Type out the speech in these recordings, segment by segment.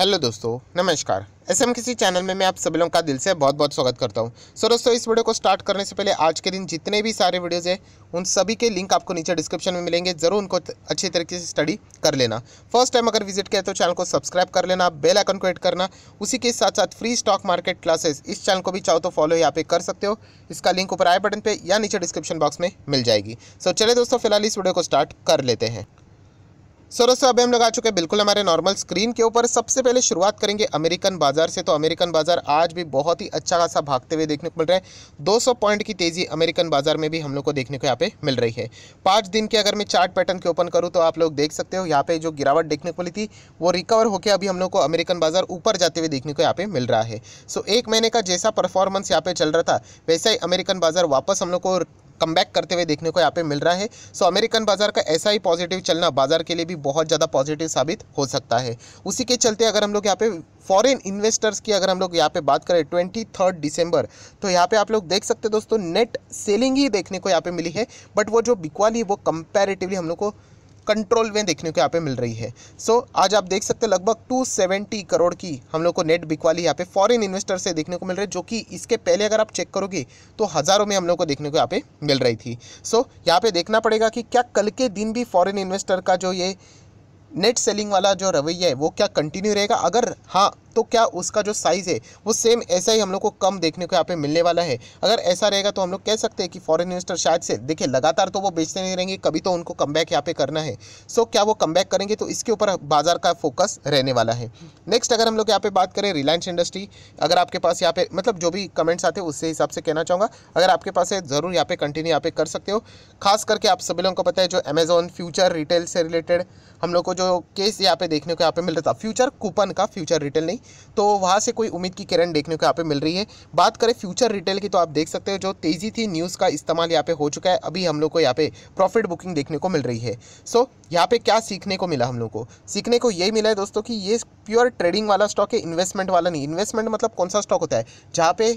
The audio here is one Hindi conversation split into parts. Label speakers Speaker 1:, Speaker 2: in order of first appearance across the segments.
Speaker 1: हेलो दोस्तों नमस्कार एस एम किसी चैनल में मैं आप सभी लोगों का दिल से बहुत बहुत स्वागत करता हूं सो so दोस्तों इस वीडियो को स्टार्ट करने से पहले आज के दिन जितने भी सारे वीडियोस हैं उन सभी के लिंक आपको नीचे डिस्क्रिप्शन में मिलेंगे ज़रूर उनको अच्छे तरीके से स्टडी कर लेना फर्स्ट टाइम अगर विजिट किया तो चैनल को सब्सक्राइब कर लेना बेल आइकन को करना उसी के साथ साथ फ्री स्टॉक मार्केट क्लासेस इस चैनल को भी चाहो तो फॉलो यहाँ पे कर सकते हो इसका लिंक ऊपर आए बटन पर या नीचे डिस्क्रिप्शन बॉक्स में मिल जाएगी सो चले दोस्तों फिलहाल इस वीडियो को स्टार्ट कर लेते हैं सर दोस्तों अभी हम लोग आ चुके हैं बिल्कुल हमारे नॉर्मल स्क्रीन के ऊपर सबसे पहले शुरुआत करेंगे अमेरिकन बाजार से तो अमेरिकन बाजार आज भी बहुत ही अच्छा खासा भागते हुए देखने को मिल रहा है 200 पॉइंट की तेज़ी अमेरिकन बाजार में भी हम लोग को देखने को यहाँ पे मिल रही है पाँच दिन के अगर मैं चार्ट पैटर्न के ओपन करूँ तो आप लोग देख सकते हो यहाँ पे जो गिरावट देखने को मिली थी वो रिकवर होकर अभी हम लोग को अमेरिकन बाजार ऊपर जाते हुए देखने को यहाँ पे मिल रहा है सो एक महीने का जैसा परफॉर्मेंस यहाँ पे चल रहा था वैसा ही अमेरिकन बाजार वापस हम लोग को कम करते हुए देखने को यहाँ पे मिल रहा है सो अमेरिकन बाजार का ऐसा ही पॉजिटिव चलना बाजार के लिए भी बहुत ज़्यादा पॉजिटिव साबित हो सकता है उसी के चलते अगर हम लोग यहाँ पे फॉरेन इन्वेस्टर्स की अगर हम लोग यहाँ पे बात करें ट्वेंटी थर्ड दिसंबर तो यहाँ पे आप लोग देख सकते हैं दोस्तों नेट सेलिंग ही देखने को यहाँ पे मिली है बट वो जो बिकवाली वो कंपेरेटिवली हम लोग को कंट्रोल में देखने को यहाँ पे मिल रही है सो so, आज आप देख सकते हैं लगभग 270 करोड़ की हम लोग को नेट बिकवाली यहाँ पे फॉरेन इन्वेस्टर से देखने को मिल रही है जो कि इसके पहले अगर आप चेक करोगे तो हज़ारों में हम लोग को देखने को यहाँ पे मिल रही थी सो so, यहाँ पे देखना पड़ेगा कि क्या कल के दिन भी फॉरन इन्वेस्टर का जो ये नेट सेलिंग वाला जो रवैया है वो क्या कंटिन्यू रहेगा अगर हाँ तो क्या उसका जो साइज़ है वो सेम ऐसा ही हम लोग को कम देखने को यहाँ पे मिलने वाला है अगर ऐसा रहेगा तो हम लोग कह सकते हैं कि फॉरेन इन्वेस्टर शायद से देखिए लगातार तो वो बेचते नहीं रहेंगे कभी तो उनको कम बैक यहाँ पे करना है सो क्या वो कम बैक करेंगे तो इसके ऊपर बाजार का फोकस रहने वाला है नेक्स्ट अगर हम लोग यहाँ पे बात करें रिलायंस इंडस्ट्री अगर आपके पास यहाँ पे मतलब जो भी कमेंट्स आते हैं उससे हिसाब से कहना चाहूँगा अगर आपके पास है ज़रूर यहाँ पे कंटिन्यू यहाँ पे कर सकते हो खास करके आप सभी लोगों को पता है जो अमेजोन फ्यूचर रिटेल से रिलेटेड हम लोग को जो केस यहाँ पे देखने को यहाँ पे मिल रहा था फ्यूचर कूपन का फ्यूचर रिटेल नहीं नहीं तो वहाँ से कोई उम्मीद की किरण देखने को यहाँ पे मिल रही है बात करें फ्यूचर रिटेल की तो आप देख सकते हो जो तेज़ी थी न्यूज़ का इस्तेमाल यहाँ पे हो चुका है अभी हम लोग को यहाँ पे प्रॉफिट बुकिंग देखने को मिल रही है सो यहाँ पे क्या सीखने को मिला हम लोग को सीखने को ये मिला है दोस्तों कि ये प्योर ट्रेडिंग वाला स्टॉक है इन्वेस्टमेंट वाला नहीं इन्वेस्टमेंट मतलब कौन सा स्टॉक होता है जहाँ पे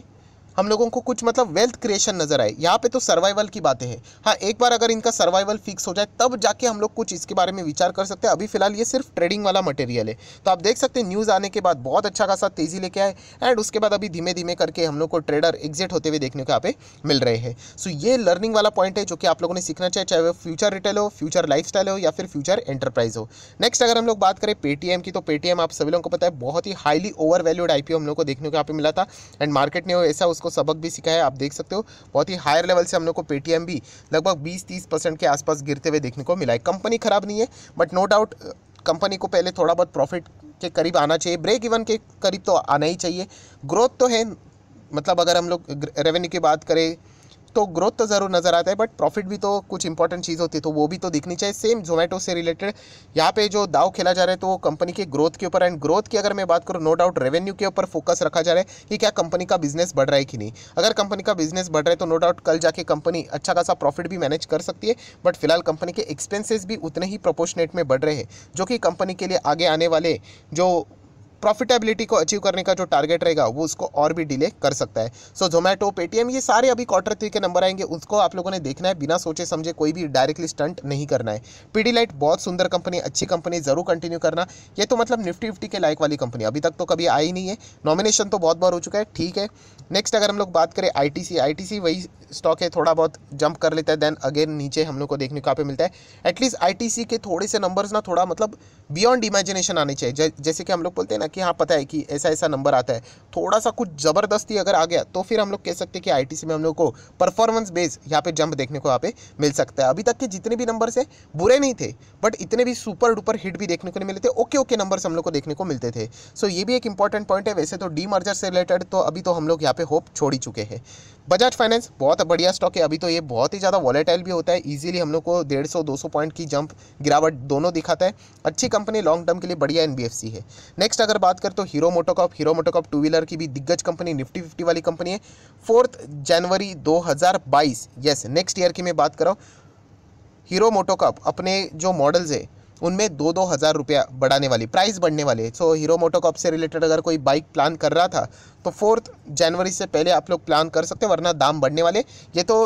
Speaker 1: हम लोगों को कुछ मतलब वेल्थ क्रिएशन नज़र आए यहाँ पे तो सर्वाइवल की बातें हैं हाँ एक बार अगर इनका सर्वाइवल फिक्स हो जाए तब जाके हम लोग कुछ इसके बारे में विचार कर सकते हैं अभी फिलहाल ये सिर्फ ट्रेडिंग वाला मटेरियल है तो आप देख सकते हैं न्यूज़ आने के बाद बहुत अच्छा खासा तेज़ी लेके आए एंड उसके बाद अभी धीमे धीमे करके हम लोग को ट्रेडर एग्जिट होते हुए देखने को यहाँ पे मिल रहे हैं सो ये लर्निंग वाला पॉइंट है जो कि आप लोगों ने सीखना चाहिए चाहे वो फ्यूचर रिटेल हो फ्यूचर लाइफ हो या फिर फ्यूचर एंटरप्राइज हो नेक्स्ट अगर हम लोग बात करें पेटीएम की तो पेटीएम आप सभी लोगों को पता है बहुत ही हाईली ओवर वैल्यूड आई हम लोग को देखने को यहाँ पे मिला था एंड मार्केट ने ऐसा को सबक भी सिखाया आप देख सकते हो बहुत ही हायर लेवल से हम लोग को पेटीएम भी लगभग बीस तीस परसेंट के आसपास गिरते हुए देखने को मिला है कंपनी ख़राब नहीं है बट नो डाउट कंपनी को पहले थोड़ा बहुत प्रॉफिट के करीब आना चाहिए ब्रेक इवन के करीब तो आना ही चाहिए ग्रोथ तो है मतलब अगर हम लोग रेवेन्यू की बात करें तो ग्रोथ तो ज़रूर नज़र आता है बट प्रॉफिट भी तो कुछ इंपॉर्टेंट चीज़ होती है तो वो भी तो दिखनी चाहिए सेम जोमेटो से रिलेटेड यहाँ पे जो दाव खेला जा रहा है तो कंपनी के ग्रोथ के ऊपर एंड ग्रोथ की अगर मैं बात करूँ नो डाउट रेवेन्यू के ऊपर फोकस रखा जा रहा है कि क्या कंपनी का बिजनेस बढ़ रहा है कि नहीं अगर कंपनी का बिजनेस बढ़ रहा है तो नो डाउट कल जाके कंपनी अच्छा खासा प्रॉफिट भी मैनेज कर सकती है बट फिलहाल कंपनी के एक्सपेंसेस भी उतने ही प्रोपोर्शनेट में बढ़ रहे हैं जो कि कंपनी के लिए आगे आने वाले जो प्रॉफिटेबिलिटी को अचीव करने का जो टारगेट रहेगा वो उसको और भी डिले कर सकता है सो जोमेटो पेटीएम ये सारे अभी क्वार्टर थ्री के नंबर आएंगे उसको आप लोगों ने देखना है बिना सोचे समझे कोई भी डायरेक्टली स्टंट नहीं करना है पीडी लाइट बहुत सुंदर कंपनी अच्छी कंपनी ज़रूर कंटिन्यू करना ये तो मतलब निफ्टी फिफ्टी के लायक वाली कंपनी अभी तक तो कभी आई नहीं है नॉमिनेशन तो बहुत बार हो चुका है ठीक है नेक्स्ट अगर हम लोग बात करें आईटीसी आईटीसी वही स्टॉक है थोड़ा बहुत जंप कर लेता है देन अगेन नीचे हम लोग को देखने को पे मिलता है एटलीस्ट आईटीसी के थोड़े से नंबर्स ना थोड़ा मतलब बियॉन्ड इमेजिनेशन आने चाहिए जैसे कि हम लोग बोलते हैं ना कि हाँ पता है कि ऐसा ऐसा नंबर आता है थोड़ा सा कुछ ज़बरदस्ती अगर आ गया तो फिर हम लोग कह सकते हैं कि आई में हम लोग को परफॉर्मेंस बेस यहाँ पे जंप देखने को यहाँ पे मिल सकता है अभी तक के जितने भी नंबर्स हैं बुरे नहीं थे बट इतने भी सुपर डुपर हिट भी देखने को नहीं मिले थे ओके ओके नंबर्स हम लोग को देखने को मिलते थे सो ये भी एक इंपॉर्टेंट पॉइंट है वैसे तो डी मर्जर से रिलेटेड तो अभी तो हम लोग यहाँ पे होप छोड़ ही चुके हैं बजाज फाइनेंस बहुत बढ़िया स्टॉक है अभी तो ये बहुत ही ज़्यादा वॉलेटाइल भी होता है ईजिली हम लोग को डेढ़ सौ दो सौ पॉइंट की जंप गिरावट दोनों दिखाता है अच्छी कंपनी लॉन्ग टर्म के लिए बढ़िया एन है नेक्स्ट अगर बात करें तो हीरो मोटोकॉप हीरो मोटोकॉप टू व्हीलर की भी दिग्गज कंपनी निफ्टी फिफ्टी वाली कंपनी है fourth January 2022 yes next year की मैं बात कर रहा हूँ हीरो मोटोकॉप अपने जो मॉडल्स है उनमें दो दो हज़ार रुपया बढ़ाने वाली प्राइस बढ़ने वाले सो so, हीरो मोटोकॉप से रिलेटेड अगर कोई बाइक प्लान कर रहा था तो फोर्थ जनवरी से पहले आप लोग प्लान कर सकते वरना दाम बढ़ने वाले ये तो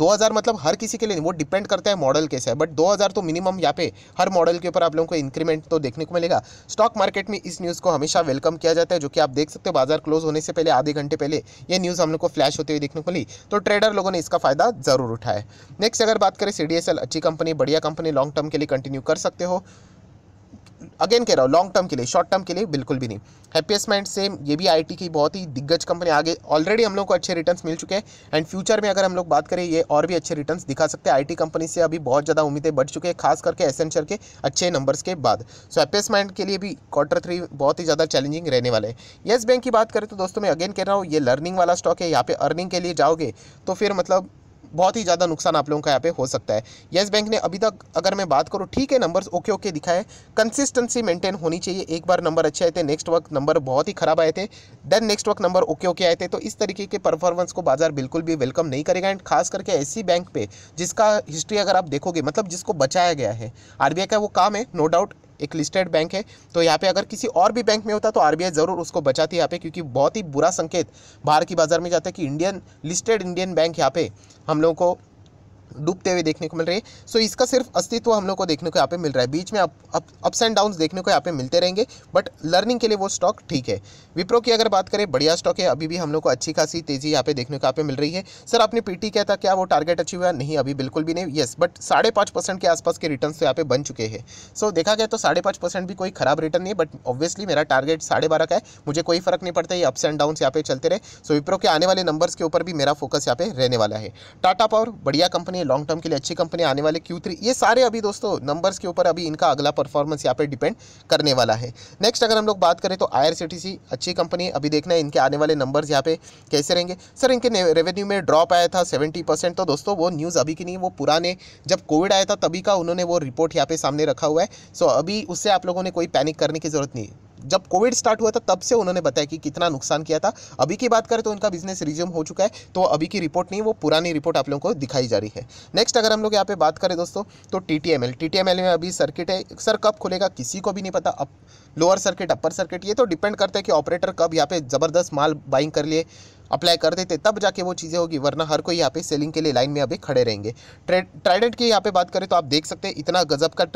Speaker 1: 2000 मतलब हर किसी के लिए नहीं वो डिपेंड करता है मॉडल कैसा है बट 2000 तो मिनिमम यहाँ पे हर मॉडल के ऊपर आप लोगों को इंक्रीमेंट तो देखने को मिलेगा स्टॉक मार्केट में इस न्यूज़ को हमेशा वेलकम किया जाता है जो कि आप देख सकते हो बाजार क्लोज होने से पहले आधे घंटे पहले ये न्यूज़ हम लोग को फ्लैश होते हुए देखने को मिली तो ट्रेडर लोगों ने इसका फायदा ज़रूर उठाया नेक्स्ट अगर बात करें सी अच्छी कंपनी बढ़िया कंपनी लॉन्ग टर्म के लिए कंटिन्यू कर सकते हो अगेन कह रहा हूँ लॉन्ग टर्म के लिए शॉर्ट टर्म के लिए बिल्कुल भी नहीं हैप्पीएस्ट माइंड सेम ये भी आईटी की बहुत ही दिग्गज कंपनी आगे ऑलरेडी हम लोग को अच्छे रिटर्न्स मिल चुके हैं एंड फ्यूचर में अगर हम लोग बात करें ये और भी अच्छे रिटर्न्स दिखा सकते हैं आई कंपनी से अभी बहुत ज़्यादा उम्मीदें बढ़ चुके हैं खास करके एसेंचर के अच्छे नंबर्स के बाद सो हैप्पीएस्ट माइंड के लिए भी क्वार्टर थ्री बहुत ही ज़्यादा चैलेंजिंग रहने वाले हैं येस बैंक की बात करें तो दोस्तों मैं अगेन कह रहा हूँ ये लर्निंग वाला स्टॉक है यहाँ पे अर्निंग के लिए जाओगे तो फिर मतलब बहुत ही ज़्यादा नुकसान आप लोगों का यहाँ पे हो सकता है येस बैंक ने अभी तक अगर मैं बात करूँ ठीक है नंबर्स ओके ओके दिखाए कंसिस्टेंसी मेंटेन होनी चाहिए एक बार नंबर अच्छे आए थे नेक्स्ट वक्त नंबर बहुत ही खराब आए थे देन नेक्स्ट वक्त नंबर ओके ओके आए थे तो इस तरीके के परफॉर्मेंस को बाजार बिल्कुल भी वेलकम नहीं करेगा एंड खास करके ऐसी बैंक पे जिसका हिस्ट्री अगर आप देखोगे मतलब जिसको बचाया गया है आर का वो काम है नो डाउट एक लिस्टेड बैंक है तो यहाँ पे अगर किसी और भी बैंक में होता तो आरबीआई ज़रूर उसको बचाती यहाँ पे क्योंकि बहुत ही बुरा संकेत बाहर की बाज़ार में जाता है कि इंडियन लिस्टेड इंडियन बैंक यहाँ पे हम लोगों को डूबते हुए देखने को मिल रहे हैं सो इसका सिर्फ अस्तित्व हम लोग को देखने को यहाँ पे मिल रहा है बीच में अप्स एंड डाउन देखने को यहाँ पे मिलते रहेंगे बट लर्निंग के लिए वो स्टॉक ठीक है विप्रो की अगर बात करें बढ़िया स्टॉक है अभी भी हम लोग को अच्छी खासी तेजी यहाँ पे देखने को यहाँ पे मिल रही है सर आपने पीटी किया था क्या वो टारगेट अचीव हुआ नहीं अभी बिल्कुल भी नहीं येस बट साढ़े पाँच परसेंट के आसपास के रिटर्न तो यहाँ पे बन चुके हैं सो देखा गया तो साढ़े पाँच परसेंट भी कोई खराब रिटर्न नहीं है बट ऑब्वियसली मेरा टारगेट साढ़े बारह का है मुझे कोई फर्क नहीं पड़ता ये अप्स एंड डाउन यहाँ पे चलते रहे सो विप्रो के आने वाले नंबर्स के ऊपर भी मेरा फोकस यहाँ पे रहने वाला है टाटा पावर बढ़िया कंपनी है लॉन्ग टर्म के लिए अच्छी कंपनी आने वाले क्यू थ्री ये सारे अभी दोस्तों नंबर्स के ऊपर अभी इनका अगला परफॉर्मेंस यहाँ पर डिपेंड करने वाला है नेक्स्ट अगर हम लोग बात करें तो आई अच्छी कंपनी अभी देखना है इनके आने वाले नंबर्स यहाँ पे कैसे रहेंगे सर इनके रेवेन्यू में ड्रॉप आया था सेवेंटी परसेंट तो दोस्तों वो न्यूज़ अभी की नहीं वो पुराने जब कोविड आया था तभी का उन्होंने वो रिपोर्ट यहाँ पे सामने रखा हुआ है सो अभी उससे आप लोगों ने कोई पैनिक करने की ज़रूरत नहीं जब कोविड स्टार्ट हुआ था तब से उन्होंने बताया कि कितना नुकसान किया था अभी की बात करें तो उनका बिजनेस रिज्यूम हो चुका है तो अभी की रिपोर्ट नहीं वो पुरानी रिपोर्ट आप लोगों को दिखाई जा रही है नेक्स्ट अगर हम लोग यहाँ पे बात करें दोस्तों तो T T M L T T M L में अभी सर्किट है सर कब खुलेगा किसी को भी नहीं पता अब लोअर सर्किट अपर सर्किट ये तो डिपेंड करता है कि ऑपरेटर कब यहाँ पे ज़बरदस्त माल बाइंग कर लिए अप्लाई कर देते तब जाके वो चीज़ें होगी वरना हर कोई यहाँ पे सेलिंग के लिए लाइन में अभी खड़े रहेंगे ट्राइडेंट की यहाँ पे बात करें तो आप देख सकते हैं इतना गजब का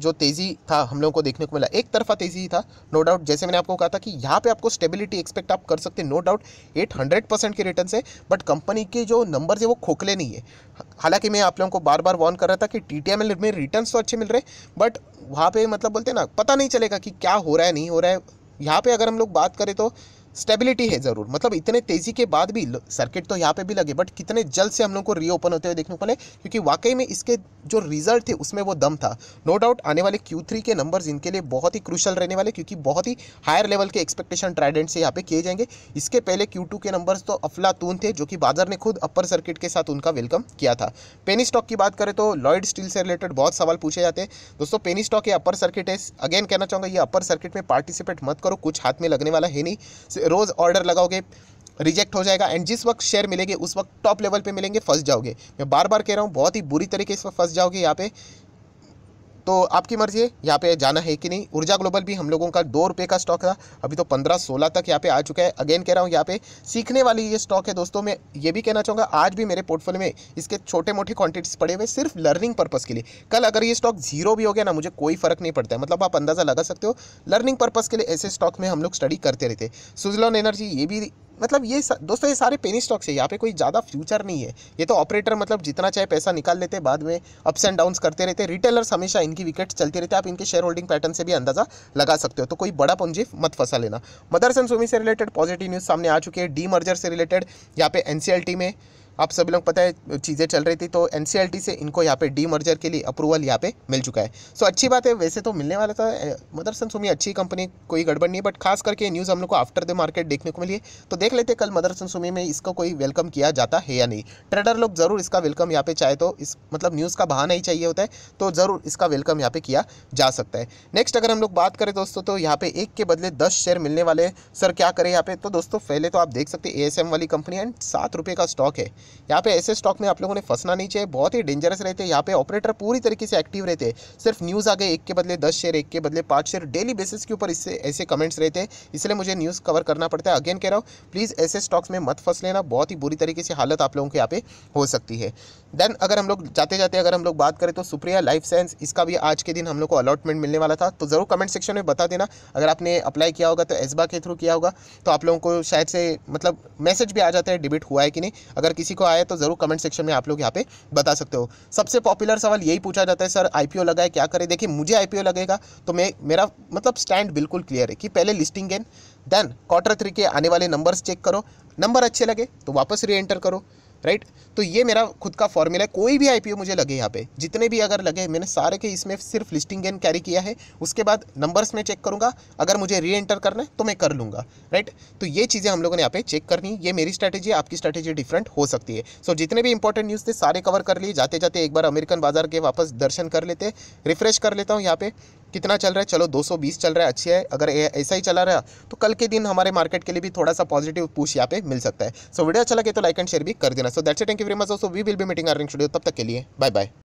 Speaker 1: जो तेज़ी था हम लोगों को देखने को मिला एक तरफा तेज़ी था नो डाउट जैसे मैंने आपको कहा था कि यहाँ पे आपको स्टेबिलिटी एक्सपेक्ट आप कर सकते हैं no doubt eight hundred percent के रिटर्न है बट कंपनी के जो नंबर है वो खोखले नहीं है हालांकि मैं आप लोगों को बार बार वॉर्न कर रहा था कि टी में रिटर्न तो अच्छे मिल रहे बट वहाँ पर मतलब बोलते ना पता नहीं चलेगा कि क्या हो रहा है नहीं हो रहा है यहाँ पर अगर हम लोग बात करें तो स्टेबिलिटी है ज़रूर मतलब इतने तेज़ी के बाद भी सर्किट तो यहाँ पे भी लगे बट कितने जल्द से हम लोग को रीओपन होते हुए देखने को मिले क्योंकि वाकई में इसके जो रिजल्ट थे उसमें वो दम था नो no डाउट आने वाले क्यू के नंबर्स इनके लिए बहुत ही क्रूशल रहने वाले क्योंकि बहुत ही हायर लेवल के एक्सपेक्टेशन ट्राइडेंट से यहाँ पे किए जाएंगे इसके पहले क्यू के नंबर्स तो अफलातून थे जो कि बाजार ने खुद अपर सर्किट के साथ उनका वेलकम किया था पेनी स्टॉक की बात करें तो लॉयड स्टील से रिलेटेड बहुत सवाल पूछे जाते हैं दोस्तों पेनी स्टॉक ये अपर सर्किट है अगेन कहना चाहूँगा ये अपर सर्किट में पार्टिसिपेट मत करो कुछ हाथ में लगने वाला है नहीं रोज़ ऑर्डर लगाओगे रिजेक्ट हो जाएगा एंड जिस वक्त शेयर मिलेंगे उस वक्त टॉप लेवल पे मिलेंगे फंस जाओगे मैं बार बार कह रहा हूँ बहुत ही बुरी तरीके से फंस जाओगे यहाँ पे तो आपकी मर्ज़ी है यहाँ पे जाना है कि नहीं ऊर्जा ग्लोबल भी हम लोगों का दो रुपये का स्टॉक था अभी तो पंद्रह सोलह तक यहाँ पे आ चुका है अगेन कह रहा हूँ यहाँ पे सीखने वाली ये स्टॉक है दोस्तों मैं ये भी कहना चाहूँगा आज भी मेरे पोर्टफोलियो में इसके छोटे मोटे क्वांटिटीज पड़े हुए सिर्फ लर्निंग पर्पज़ के लिए कल अगर ये स्टॉक जीरो भी हो गया ना मुझे कोई फ़र्क नहीं पड़ता है मतलब आप अंदाज़ा लगा सकते हो लर्निंग पर्पज़ के लिए ऐसे स्टॉक में हम लोग स्टडी करते रहते सुजलॉन एनर्जी ये भी मतलब ये दोस्तों ये सारे पेनी स्टॉक्स है यहाँ पे कोई ज़्यादा फ्यूचर नहीं है ये तो ऑपरेटर मतलब जितना चाहे पैसा निकाल लेते बाद में अप्स एंड डाउन्स करते रहते रिटेलर्स हमेशा इनकी विकेट चलते रहते आप इनके शेयर होल्डिंग पैटर्न से भी अंदाज़ा लगा सकते हो तो कोई बड़ा पूंजी मत फंसा लेना मदरसन सुमी से रिलेटेड पॉजिटिव न्यूज़ सामने आ चुकी है डी मर्जर से रिलेटेड यहाँ पे एन में आप सभी लोग पता है चीज़ें चल रही थी तो एन e से इनको यहाँ पे डी मर्जर के लिए अप्रूवल यहाँ पे मिल चुका है सो अच्छी बात है वैसे तो मिलने वाला था मदरसन सुमी अच्छी कंपनी कोई गड़बड़ नहीं है बट खास करके न्यूज़ हम लोग को आफ्टर द मार्केट देखने को मिली है तो देख लेते कल मदरसन सुमी में इसका कोई वेलकम किया जाता है या नहीं ट्रेडर लोग ज़रूर इसका वेलकम यहाँ पे चाहे तो इस मतलब न्यूज़ का बहाना ही चाहिए होता है तो ज़रूर इसका वेलकम यहाँ पे किया जा सकता है नेक्स्ट अगर हम लोग बात करें दोस्तों तो यहाँ पे एक के बदले दस शेयर मिलने वाले सर क्या करें यहाँ पे तो दोस्तों पहले तो आप देख सकते हैं ए वाली कंपनी एंड सात रुपये का स्टॉक है यहाँ पे ऐसे स्टॉक में आप लोगों ने फंसना नहीं चाहिए बहुत ही डेंजरस रहते हैं यहाँ पे ऑपरेटर पूरी तरीके से एक्टिव रहते हैं सिर्फ न्यूज़ आ गए एक के बदले दस शेयर एक के बदले पाँच शेयर डेली बेसिस के ऊपर इससे ऐसे कमेंट्स रहते हैं इसलिए मुझे न्यूज़ कवर करना पड़ता है अगेन कह रहा हूँ प्लीज़ ऐसे स्टॉक्स में मत फंस लेना बहुत ही बुरी तरीके से हालत आप लोगों के यहाँ पे हो सकती है देन अगर हम लोग जाते जाते अगर हम लोग बात करें तो सुप्रिया लाइफ साइंस इसका भी आज के दिन हम लोग को अलॉटमेंट मिलने वाला था तो ज़रूर कमेंट सेक्शन में बता देना अगर आपने अप्लाई किया होगा तो एसबा के थ्रू किया होगा तो आप लोगों को शायद से मतलब मैसेज भी आ जाता है डिबिट हुआ है कि नहीं अगर किसी को आए तो ज़रूर कमेंट सेक्शन में आप लोग यहाँ पे बता सकते हो सबसे पॉपुलर सवाल यही पूछा जाता है सर आईपीओ लगाए क्या करें देखिए मुझे आईपीओ लगेगा तो मैं मेरा मतलब स्टैंड बिल्कुल क्लियर है कि पहले listing gain then quarter three के आने वाले नंबर्स चेक करो नंबर अच्छे लगे तो वापस री एंटर करो राइट तो ये मेरा खुद का फॉर्मूला है कोई भी आईपीओ मुझे लगे यहाँ पे जितने भी अगर लगे मैंने सारे के इसमें सिर्फ लिस्टिंग गेन कैरी किया है उसके बाद नंबर्स में चेक करूँगा अगर मुझे री एंटर करना है तो मैं कर लूँगा राइट तो ये चीज़ें हम लोगों ने यहाँ पे चेक करनी ये मेरी स्ट्रैटेजी आपकी स्ट्रैटेजी डिफरेंट हो सकती है सो so, जितने भी इंपॉर्टेंट न्यूज़ थे सारे कवर कर लिए जाते जाते एक बार अमेरिकन बाजार के वापस दर्शन कर लेते रिफ्रेश कर लेता हूँ यहाँ पे कितना चल रहा है चलो 220 चल रहा है अच्छी है अगर ऐसा ही चला रहा तो कल के दिन हमारे मार्केट के लिए भी थोड़ा सा पॉजिटिव पुश यहाँ पे मिल सकता है सो so, वीडियो अच्छा लगे तो लाइक एंड शेयर भी कर देना so that's thank you very much so we will be meeting earning studio तब तक के लिए बाय बाय